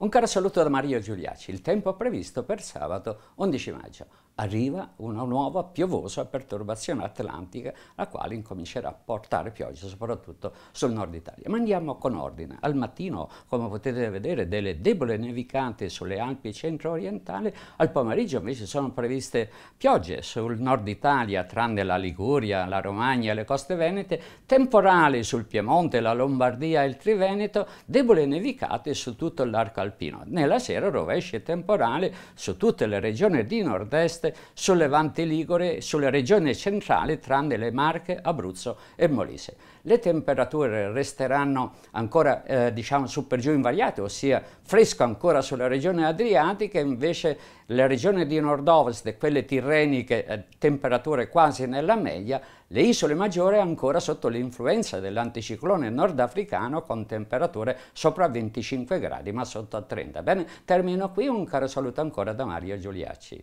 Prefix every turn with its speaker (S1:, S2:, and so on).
S1: Un caro saluto da Mario Giuliaci. Il tempo previsto per sabato 11 maggio arriva una nuova piovosa perturbazione atlantica, la quale incomincerà a portare piogge soprattutto sul nord Italia. Ma andiamo con ordine. Al mattino, come potete vedere, delle debole nevicanti sulle Alpi centro-orientali, al pomeriggio invece sono previste piogge sul nord Italia, tranne la Liguria, la Romagna, e le coste venete, temporali sul Piemonte, la Lombardia e il Triveneto, debole nevicate su tutto l'arco alpino. Nella sera rovesci temporale su tutte le regioni di nord-est coste sul Levante Ligure, sulle regioni centrali tranne le Marche, Abruzzo e Molise. Le temperature resteranno ancora eh, diciamo su per giù invariate, ossia fresco ancora sulla regione adriatica, invece le regioni di nord-ovest e quelle tirreniche eh, temperature quasi nella media, le isole maggiori ancora sotto l'influenza dell'anticiclone nordafricano con temperature sopra 25 gradi ma sotto a 30. Bene, termino qui, un caro saluto ancora da Mario Giuliacci.